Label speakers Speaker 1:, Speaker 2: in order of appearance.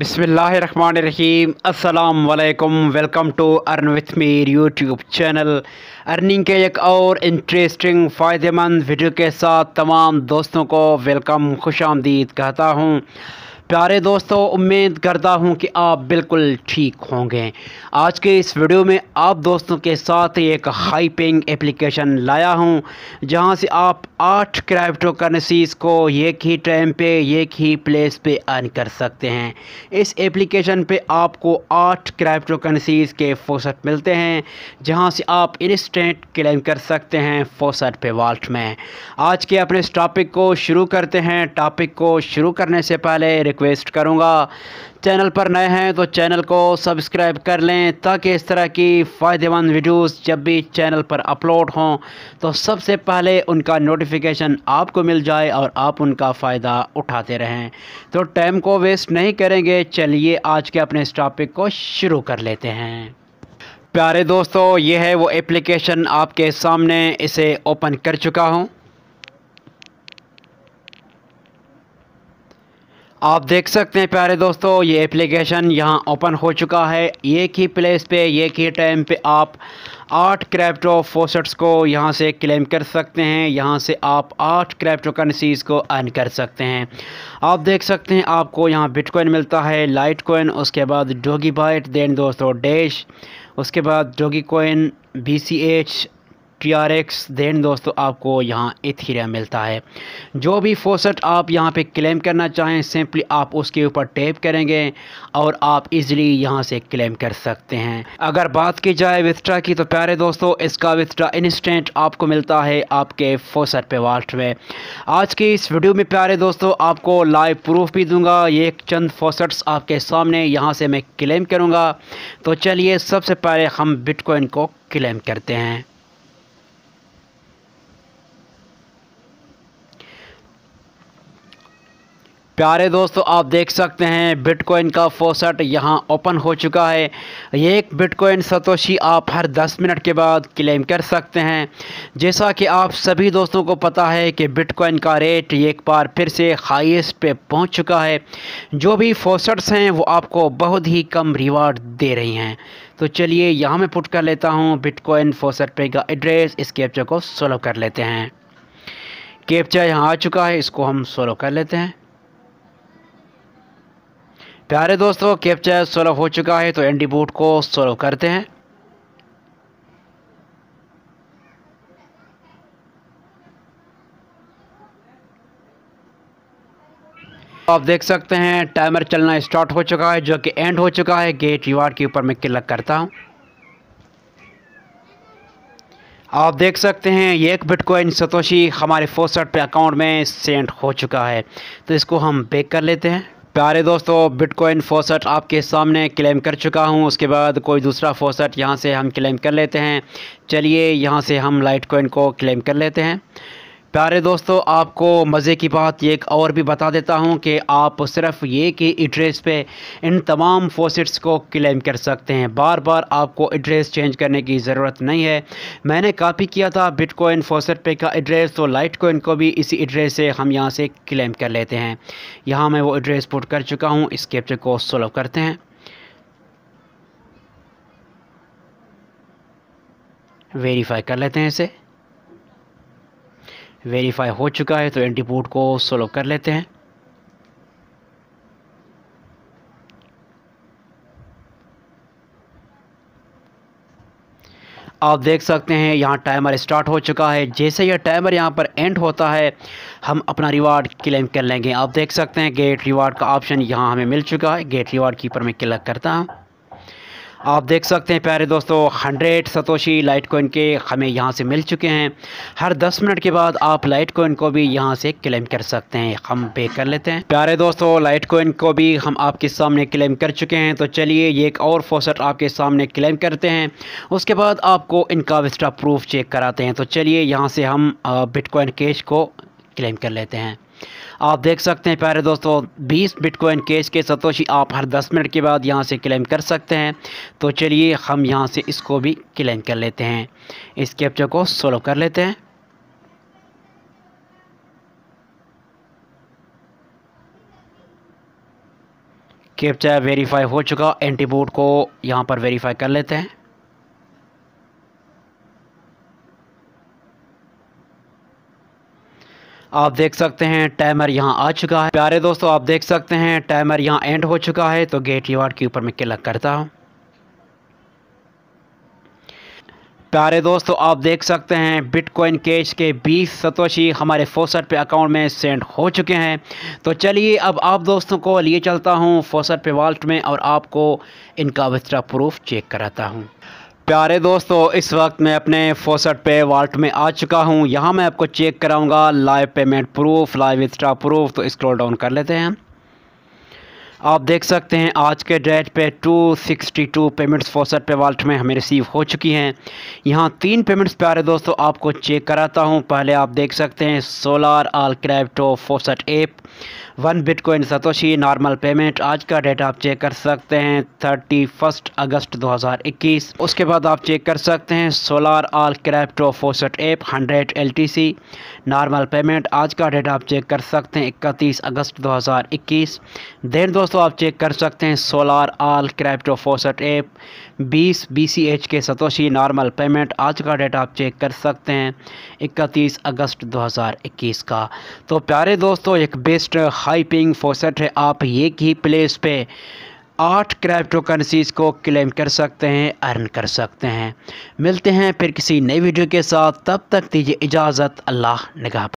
Speaker 1: बिसमीम अल्लाम welcome to earn with Mir YouTube channel earning के एक और इंटरेस्टिंग फ़ायदेमंद वीडियो के साथ तमाम दोस्तों को वेलकम खुश आमदीद कहता हूँ प्यारे दोस्तों उम्मीद करता हूं कि आप बिल्कुल ठीक होंगे आज के इस वीडियो में आप दोस्तों के साथ एक हाई पेइंग एप्लीकेशन लाया हूं जहां से आप आठ क्रिप्टो करेंसीज़ को एक ही टाइम पे एक ही प्लेस पे अर्न कर सकते हैं इस एप्लीकेशन पे आपको आठ क्रिप्टो करेंसीज़ के फोसट मिलते हैं जहां से आप इंस्टेंट क्लेम कर सकते हैं फोसट पे वाल्ट में आज के अपने इस टॉपिक को शुरू करते हैं टॉपिक को शुरू करने से पहले रिक्वेस्ट करूँगा चैनल पर नए हैं तो चैनल को सब्सक्राइब कर लें ताकि इस तरह की फ़ायदेमंद वीडियोस जब भी चैनल पर अपलोड हों तो सबसे पहले उनका नोटिफिकेशन आपको मिल जाए और आप उनका फ़ायदा उठाते रहें तो टाइम को वेस्ट नहीं करेंगे चलिए आज के अपने इस टॉपिक को शुरू कर लेते हैं प्यारे दोस्तों ये है वो एप्लीकेशन आपके सामने इसे ओपन कर चुका हूँ आप देख सकते हैं प्यारे दोस्तों ये एप्लीकेशन यहाँ ओपन हो चुका है एक ही प्लेस पे एक ही टाइम पे आप आठ क्रैप्टो फोसट्स को यहाँ से क्लेम कर सकते हैं यहाँ से आप आठ क्रैप्टो करेंसीज़ को अर्न कर सकते हैं आप देख सकते हैं आपको यहाँ बिटकॉइन मिलता है लाइट कोइन उसके बाद डोगी बाइट देन दोस्तों डैश उसके बाद Dogecoin B C H T R X then दोस्तों आपको यहाँ इथीरिया मिलता है जो भी फोसट आप यहाँ पे क्लेम करना चाहें सिंपली आप उसके ऊपर टैप करेंगे और आप इजीली यहाँ से क्लेम कर सकते हैं अगर बात की जाए विस्ट्रा की तो प्यारे दोस्तों इसका विस्ट्रा इंस्टेंट आपको मिलता है आपके फोसट पे वाल्ट में आज की इस वीडियो में प्यारे दोस्तों आपको लाइव प्रूफ भी दूँगा ये चंद फोसट्स आपके सामने यहाँ से मैं क्लेम करूँगा तो चलिए सबसे पहले हम बिटकॉइन को क्लेम करते हैं प्यारे दोस्तों आप देख सकते हैं बिटकॉइन का फोसट यहाँ ओपन हो चुका है ये एक बिटकॉइन सतोशी आप हर 10 मिनट के बाद क्लेम कर सकते हैं जैसा कि आप सभी दोस्तों को पता है कि बिटकॉइन का रेट एक बार फिर से हाईएस्ट पे पहुँच चुका है जो भी फोसट्स हैं वो आपको बहुत ही कम रिवार्ड दे रही हैं तो चलिए यहाँ मैं पुट कर लेता हूँ बिटकॉइन फोसट पे का एड्रेस इस कैप्चर को सोलो कर लेते हैं कैप्चा यहाँ आ चुका है इसको हम सोलो कर लेते हैं प्यारे दोस्तों कैप्चर सोल्व हो चुका है तो एंडी बूट को सोल्व करते हैं तो आप देख सकते हैं टाइमर चलना स्टार्ट हो चुका है जो कि एंड हो चुका है गेट रिवार्ड के ऊपर मैं क्लिक करता हूं आप देख सकते हैं एक बिटकॉइन सतोशी हमारे फोसट पे अकाउंट में सेंड हो चुका है तो इसको हम बेक कर लेते हैं प्यारे दोस्तों बिटकॉइन फोसट आपके सामने क्लेम कर चुका हूं उसके बाद कोई दूसरा फोसट यहां से हम क्लेम कर लेते हैं चलिए यहां से हम लाइट कोइन को क्लेम कर लेते हैं प्यारे दोस्तों आपको मज़े की बात एक और भी बता देता हूं कि आप सिर्फ ये कि एड्रेस पे इन तमाम फोसेट्स को क्लेम कर सकते हैं बार बार आपको एड्रेस चेंज करने की ज़रूरत नहीं है मैंने कॉपी किया था बिटकॉइन फोसेट पे का एड्रेस तो लाइट कोइन को भी इसी एड्रेस से हम यहां से क्लेम कर लेते हैं यहां मैं वो एड्रेस पुट कर चुका हूँ इस कैप्चर को सोल्व करते हैं वेरीफाई कर लेते हैं इसे वेरीफाई हो चुका है तो एंटी पोर्ट को सोलो कर लेते हैं आप देख सकते हैं यहाँ टाइमर स्टार्ट हो चुका है जैसे यह टाइमर यहाँ पर एंड होता है हम अपना रिवार्ड क्लेम कर लेंगे आप देख सकते हैं गेट रिवार्ड का ऑप्शन यहाँ हमें मिल चुका है गेट रिवार्ड कीपर में क्लिक करता हूँ आप देख सकते हैं प्यारे दोस्तों हंड्रेड सतोशी लाइट कोइन के हमें यहाँ से मिल चुके हैं हर दस मिनट के बाद आप लाइट कोइन को भी यहाँ से क्लेम कर सकते हैं हम पे कर लेते हैं प्यारे दोस्तों लाइट कोइन को भी हम आपके सामने क्लेम कर चुके हैं तो चलिए ये एक और फोसट आपके सामने क्लेम करते हैं उसके बाद आपको इनका विस्टा प्रूफ चेक कराते हैं तो चलिए यहाँ से हम बिटकॉइन कैश को क्लेम कर लेते हैं आप देख सकते हैं प्यारे दोस्तों 20 बिटकॉइन केस के सतोशी आप हर 10 मिनट के बाद यहाँ से क्लेम कर सकते हैं तो चलिए हम यहाँ से इसको भी क्लेम कर लेते हैं इस कैप्चर को सोलो कर लेते हैं कैप्चा वेरीफाई हो चुका एंटीबोट को यहाँ पर वेरीफाई कर लेते हैं आप देख सकते हैं टाइमर यहाँ आ चुका है प्यारे दोस्तों आप देख सकते हैं टाइमर यहाँ एंड हो चुका है तो गेट यवार्ड के ऊपर मैं क्लिक करता हूँ प्यारे दोस्तों आप देख सकते हैं बिटकॉइन कैश के 20 सतोशी हमारे फोसट पे अकाउंट में सेंड हो चुके हैं तो चलिए अब आप दोस्तों को लिए चलता हूँ फोसट पे वॉल्ट में और आपको इनका विस्तरा प्रूफ चेक कराता हूँ प्यारे दोस्तों इस वक्त मैं अपने फोसट पे वाल्ट में आ चुका हूँ यहाँ मैं आपको चेक कराऊँगा live payment proof live insta proof तो स्क्रॉल डाउन कर लेते हैं आप देख सकते हैं आज के डेट पे 262 पेमेंट्स फोसट पे वाल्ट में हमें रिसीव हो चुकी हैं यहाँ तीन पेमेंट्स प्यारे दोस्तों आपको चेक कराता हूँ पहले आप देख सकते हैं solar all crypto faucet app one bitcoin satoshi normal payment आज का डेट आप चेक कर सकते हैं थर्टी फर्स्ट अगस्त 2021 उसके बाद आप चेक कर सकते हैं solar all crypto faucet app hundred L normal payment आज का डेट आप चेक कर सकते हैं इकतीस अगस्त 2021 देन दोस्तों आप चेक कर सकते हैं solar all crypto faucet app बीस बी सी एच के सतोशी नॉर्मल पेमेंट आज का डेट आप चेक कर सकते हैं इकतीस अगस्त 2021 का तो प्यारे दोस्तों एक बेस्ट हाइपिंग फोसेट है आप एक ही प्लेस पे आठ क्रिप्टो करेंसीज को क्लेम कर सकते हैं अर्न कर सकते हैं मिलते हैं फिर किसी नई वीडियो के साथ तब तक दीजिए इजाज़त अल्लाह नगाह